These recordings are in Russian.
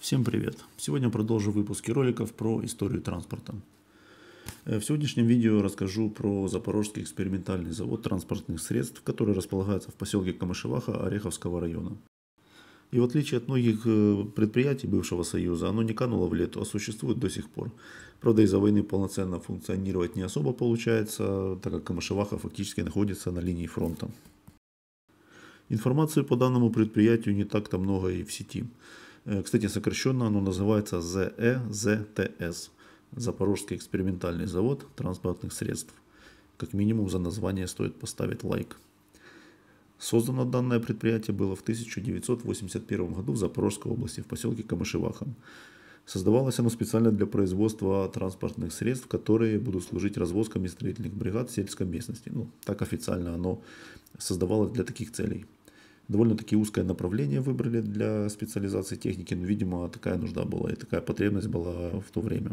Всем привет! Сегодня продолжу выпуски роликов про историю транспорта. Э, в сегодняшнем видео расскажу про Запорожский экспериментальный завод транспортных средств, который располагается в поселке Камышеваха Ореховского района. И в отличие от многих э, предприятий бывшего Союза, оно не кануло в лету, а существует до сих пор. Правда, из-за войны полноценно функционировать не особо получается, так как Камышеваха фактически находится на линии фронта. Информации по данному предприятию не так-то много и в сети. Э, кстати, сокращенно оно называется ЗЭЗТС. Запорожский экспериментальный завод транспортных средств. Как минимум за название стоит поставить лайк. Создано данное предприятие было в 1981 году в Запорожской области в поселке Камышеваха. Создавалось оно специально для производства транспортных средств, которые будут служить развозками строительных бригад в сельской местности. Ну, так официально оно создавалось для таких целей довольно-таки узкое направление выбрали для специализации техники, но, видимо, такая нужда была и такая потребность была в то время.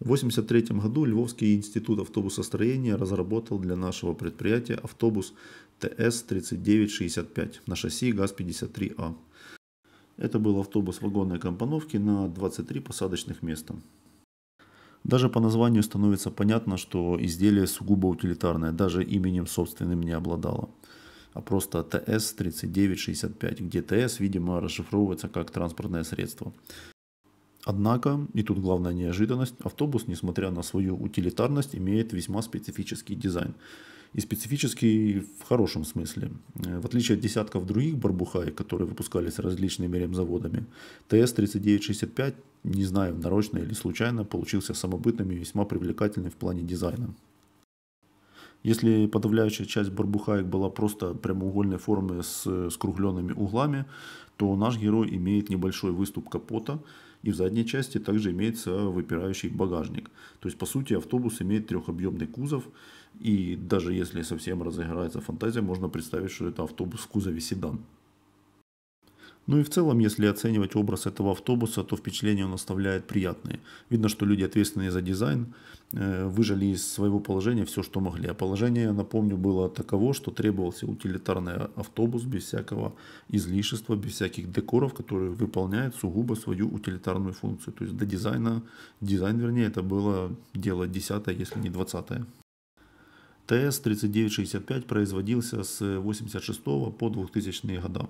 В 1983 году Львовский институт автобусостроения разработал для нашего предприятия автобус ТС-3965 на шасси ГАЗ-53А. Это был автобус вагонной компоновки на 23 посадочных места. Даже по названию становится понятно, что изделие сугубо утилитарное, даже именем собственным не обладало а просто ТС-3965, где ТС, видимо, расшифровывается как транспортное средство. Однако, и тут главная неожиданность, автобус, несмотря на свою утилитарность, имеет весьма специфический дизайн. И специфический в хорошем смысле. Э, в отличие от десятков других барбухай, которые выпускались различными ремзаводами, ТС-3965, не знаю, нарочно или случайно, получился самобытным и весьма привлекательным в плане дизайна. Если подавляющая часть барбухаек была просто прямоугольной формы с э, скругленными углами, то наш герой имеет небольшой выступ капота, и в задней части также имеется выпирающий багажник. То есть, по сути, автобус имеет трехобъемный кузов, и даже если совсем разыграется фантазия, можно представить, что это автобус в кузове седан. Ну и в целом, если оценивать образ этого автобуса, то впечатление он оставляет приятные. Видно, что люди, ответственные за дизайн, э, выжали из своего положения все, что могли. А положение, напомню, было таково, что требовался утилитарный автобус без всякого излишества, без всяких декоров, которые выполняют сугубо свою утилитарную функцию. То есть до дизайна, дизайн вернее, это было дело 10 если не 20 -е. ТС-3965 производился с 86 по 2000 е годы.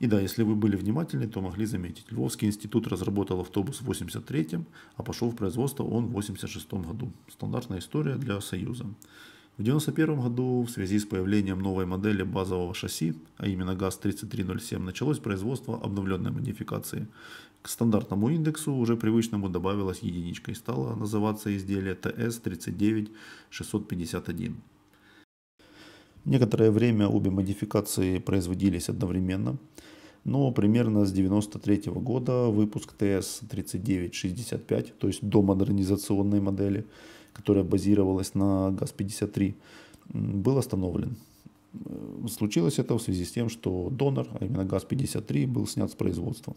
И да, если вы были внимательны, то могли заметить, Львовский институт разработал автобус в 83-м, а пошел в производство он в 86-м году. Стандартная история для Союза. В 1991 году в связи с появлением новой модели базового шасси, а именно ГАЗ-3307, началось производство обновленной модификации. К стандартному индексу уже привычному добавилась единичка и стало называться изделие ТС-39651. Некоторое время обе модификации производились одновременно, но примерно с 1993 -го года выпуск ТС-3965, то есть до модернизационной модели, которая базировалась на ГАЗ-53, был остановлен. Э, случилось это в связи с тем, что донор, а именно ГАЗ-53, был снят с производства.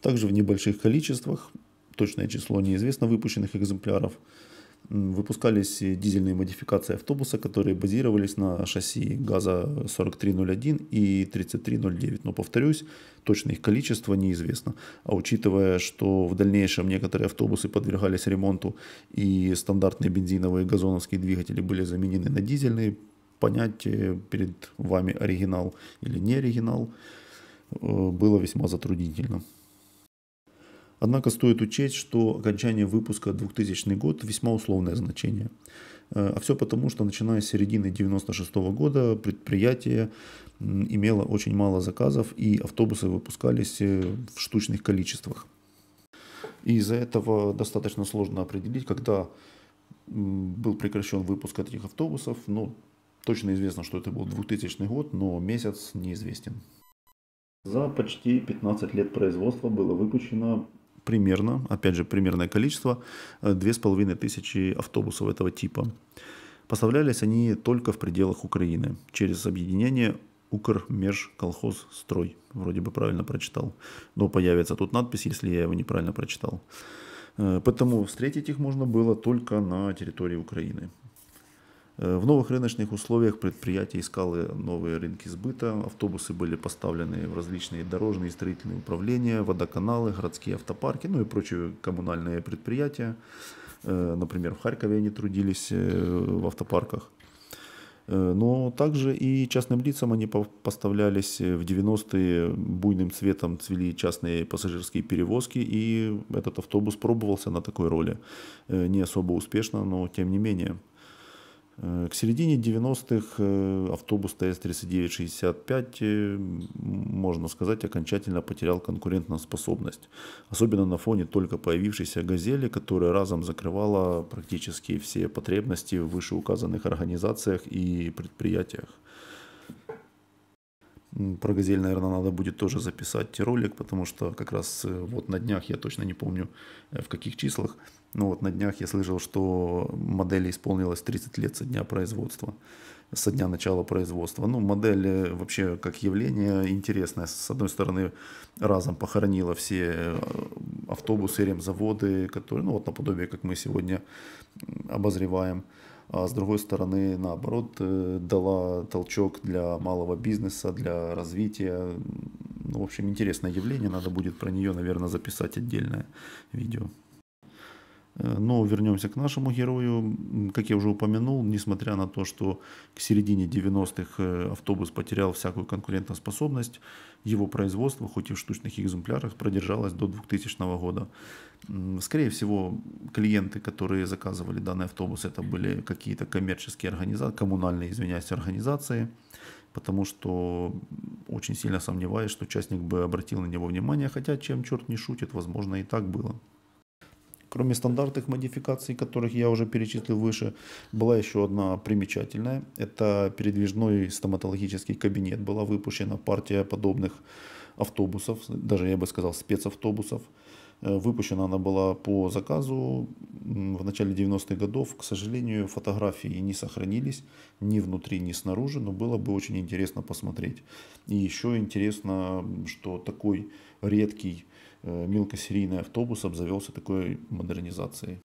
Также в небольших количествах, точное число неизвестно выпущенных экземпляров – выпускались дизельные модификации автобуса, которые базировались на шасси ГАЗа 4301 и 3309. Но, повторюсь, точно их количество неизвестно. А учитывая, что в дальнейшем некоторые автобусы подвергались ремонту и стандартные бензиновые газоновские двигатели были заменены на дизельные, понять перед вами оригинал или не оригинал э, было весьма затруднительно. Однако стоит учесть, что окончание выпуска 2000 год весьма условное значение. А все потому, что начиная с середины 96 -го года предприятие имело очень мало заказов и автобусы выпускались э, в штучных количествах. И из-за этого достаточно сложно определить, когда был прекращен выпуск этих автобусов. Ну, точно известно, что это был 2000 год, но месяц неизвестен. За почти 15 лет производства было выпущено примерно, опять же, примерное количество, 2500 э, автобусов этого типа. Поставлялись они только в пределах Украины через объединение Укрмежколхозстрой. Вроде бы правильно прочитал. Но появится тут надпись, если я его неправильно прочитал. Э, поэтому встретить их можно было только на территории Украины. В новых рыночных условиях предприятие искало новые рынки сбыта, автобусы были поставлены в различные дорожные и строительные управления, водоканалы, городские автопарки, ну и прочие коммунальные предприятия. Например, в Харькове они трудились в автопарках. Но ну, также и частным лицам они поставлялись в 90-е буйным цветом цвели частные пассажирские перевозки, и этот автобус пробовался на такой роли. Не особо успешно, но тем не менее – Э, к середине 90-х э, автобус ТС-3965, э, можно сказать, окончательно потерял конкурентоспособность, особенно на фоне только появившейся «Газели», которая разом закрывала практически все потребности в вышеуказанных организациях и предприятиях. Про «Газель», наверное, надо будет тоже записать ролик, потому что как раз вот на днях, я точно не помню в каких числах, ну вот на днях я слышал, что модели исполнилось 30 лет со дня производства, со дня начала производства. Ну, модель вообще как явление интересное. С одной стороны, разом похоронила все э, автобусы, ремзаводы, которые, ну вот наподобие, как мы сегодня обозреваем. А с другой стороны, наоборот, э, дала толчок для малого бизнеса, для развития. Ну, в общем, интересное явление, надо будет про нее, наверное, записать отдельное видео. Э, но вернемся к нашему герою. Как я уже упомянул, несмотря на то, что к середине 90-х э, автобус потерял всякую конкурентоспособность, его производство, хоть и в штучных экземплярах, продержалось до 2000 года. Скорее всего, клиенты, которые заказывали данный автобус, это были какие-то коммерческие организации, коммунальные, извиняюсь, организации, потому что очень сильно сомневаюсь, что частник бы обратил на него внимание, хотя чем черт не шутит, возможно и так было. Кроме стандартных модификаций, которых я уже перечислил выше, была еще одна примечательная. Это передвижной стоматологический кабинет. Была выпущена партия подобных автобусов, даже я бы сказал спецавтобусов. Э, выпущена она была по заказу в начале 90-х годов. К сожалению, фотографии не сохранились ни внутри, ни снаружи, но было бы очень интересно посмотреть. И еще интересно, что такой редкий Э, мелкосерийный автобус обзавелся такой модернизацией.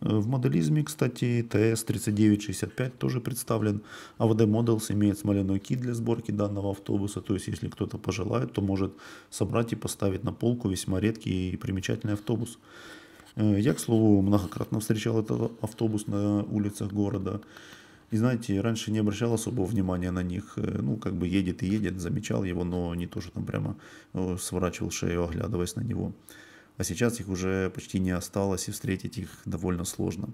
Э, в моделизме, кстати, ТС-3965 тоже представлен. AVD а Models имеет смоляной кит для сборки данного автобуса, то есть если кто-то пожелает, то может собрать и поставить на полку весьма редкий и примечательный автобус. Э, я, к слову, многократно встречал этот автобус на улицах города. И знаете, раньше не обращал особого внимания на них. Э, ну, как бы едет и едет, замечал его, но не то, что там прямо э, сворачивал шею, оглядываясь на него. А сейчас их уже почти не осталось, и встретить их довольно сложно.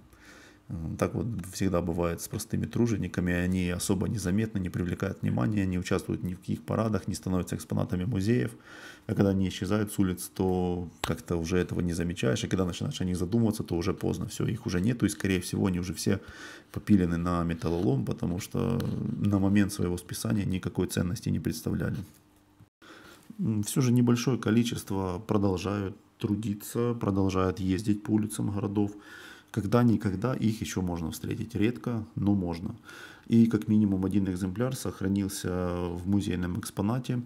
Так вот всегда бывает с простыми тружениками, они особо незаметны не привлекают внимания, не участвуют ни в каких парадах, не становятся экспонатами музеев. А когда они исчезают с улиц, то как-то уже этого не замечаешь, и а когда начинаешь о них задумываться, то уже поздно, все, их уже нету, и скорее всего они уже все попилены на металлолом, потому что на момент своего списания никакой ценности не представляли. Все же небольшое количество продолжают трудиться, продолжают ездить по улицам городов, когда-никогда их еще можно встретить, редко, но можно. И как минимум один экземпляр сохранился в музейном экспонате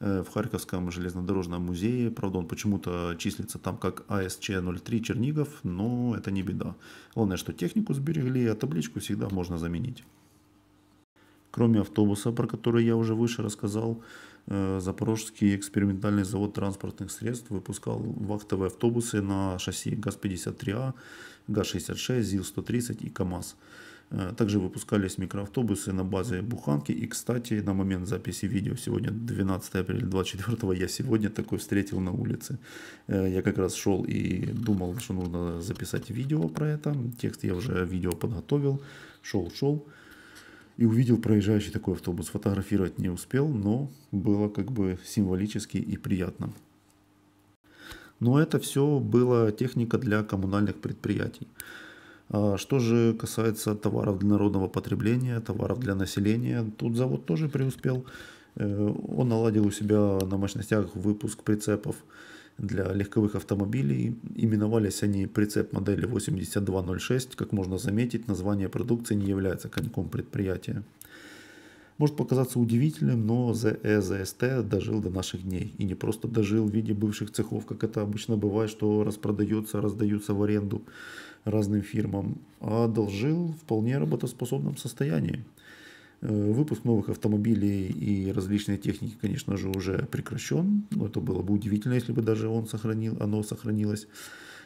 э, в Харьковском железнодорожном музее. Правда, он почему-то числится там как АСЧ-03 Чернигов, но это не беда. Главное, что технику сберегли, а табличку всегда можно заменить. Кроме автобуса, про который я уже выше рассказал, э, Запорожский экспериментальный завод транспортных средств выпускал вахтовые автобусы на шасси ГАЗ-53А, ГАЗ-66, ЗИЛ-130 и КАМАЗ. Э, также выпускались микроавтобусы на базе Буханки. И, кстати, на момент записи видео сегодня 12 апреля 24 я сегодня такой встретил на улице. Э, я как раз шел и думал, что нужно записать видео про это. Текст я уже видео подготовил. Шел-шел и увидел проезжающий такой автобус. Фотографировать не успел, но было как бы символически и приятно. Но это все была техника для коммунальных предприятий. А, что же касается товаров для народного потребления, товаров для населения, тут завод тоже преуспел. Э, он наладил у себя на мощностях выпуск прицепов для легковых автомобилей. Именовались они прицеп модели 8206. Как можно заметить, название продукции не является коньком предприятия. Может показаться удивительным, но ЗЭЗСТ e дожил до наших дней. И не просто дожил в виде бывших цехов, как это обычно бывает, что распродается раздаются в аренду разным фирмам, а дожил в вполне работоспособном состоянии. Э, выпуск новых автомобилей и различной техники, конечно же, уже прекращен. Но это было бы удивительно, если бы даже он сохранил, оно сохранилось.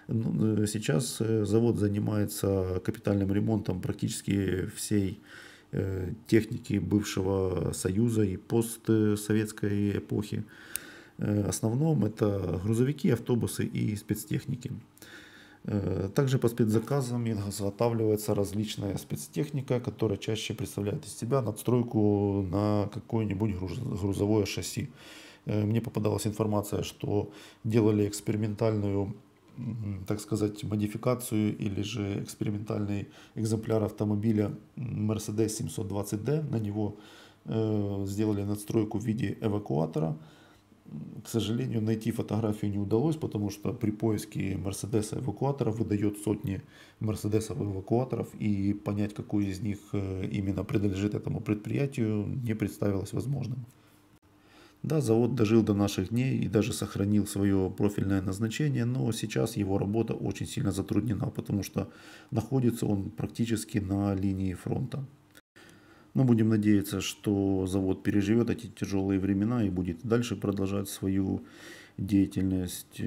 Ну, э, сейчас э, завод занимается капитальным ремонтом практически всей техники бывшего Союза и постсоветской эпохи. В основном это грузовики, автобусы и спецтехники. Э, также по спецзаказам изготавливается различная спецтехника, которая чаще представляет из себя надстройку на какое-нибудь грузовое шасси. Э, мне попадалась информация, что делали экспериментальную, так сказать, модификацию или же экспериментальный экземпляр автомобиля Mercedes 720D. На него э, сделали надстройку в виде эвакуатора – к сожалению, найти фотографию не удалось, потому что при поиске Мерседеса эвакуатора выдает сотни Мерседесов эвакуаторов, и понять, какой из них э, именно принадлежит этому предприятию, не представилось возможным. Да, завод дожил до наших дней и даже сохранил свое профильное назначение, но сейчас его работа очень сильно затруднена, потому что находится он практически на линии фронта. Мы будем надеяться, что завод переживет эти тяжелые времена и будет дальше продолжать свою деятельность,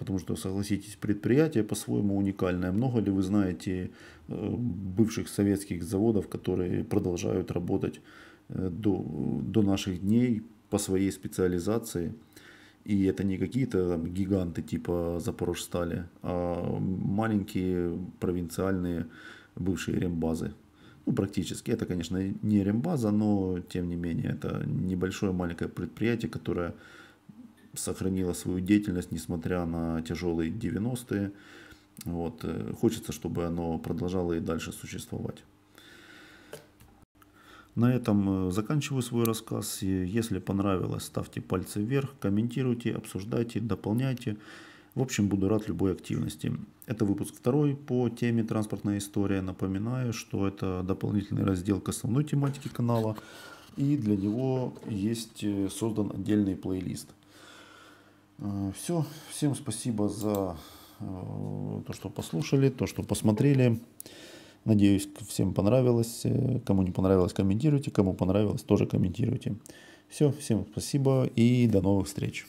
потому что, согласитесь, предприятие по-своему уникальное. Много ли вы знаете э, бывших советских заводов, которые продолжают работать э, до, до наших дней по своей специализации? И это не какие-то там, гиганты типа Запорожстали, а маленькие провинциальные бывшие рембазы ну, практически. Это, конечно, не рембаза, но, тем не менее, это небольшое маленькое предприятие, которое сохранило свою деятельность, несмотря на тяжелые 90-е. Вот. Э, хочется, чтобы оно продолжало и дальше существовать. На этом э, заканчиваю свой рассказ. Если понравилось, ставьте пальцы вверх, комментируйте, обсуждайте, дополняйте. В общем, буду рад любой активности. Это выпуск второй по теме «Транспортная история». Напоминаю, что это дополнительный раздел к основной тематике канала. И для него есть э, создан отдельный плейлист. Э, Все. Всем спасибо за э, то, что послушали, то, что посмотрели. Надеюсь, всем понравилось. Кому не понравилось, комментируйте. Кому понравилось, тоже комментируйте. Все, всем спасибо и до новых встреч.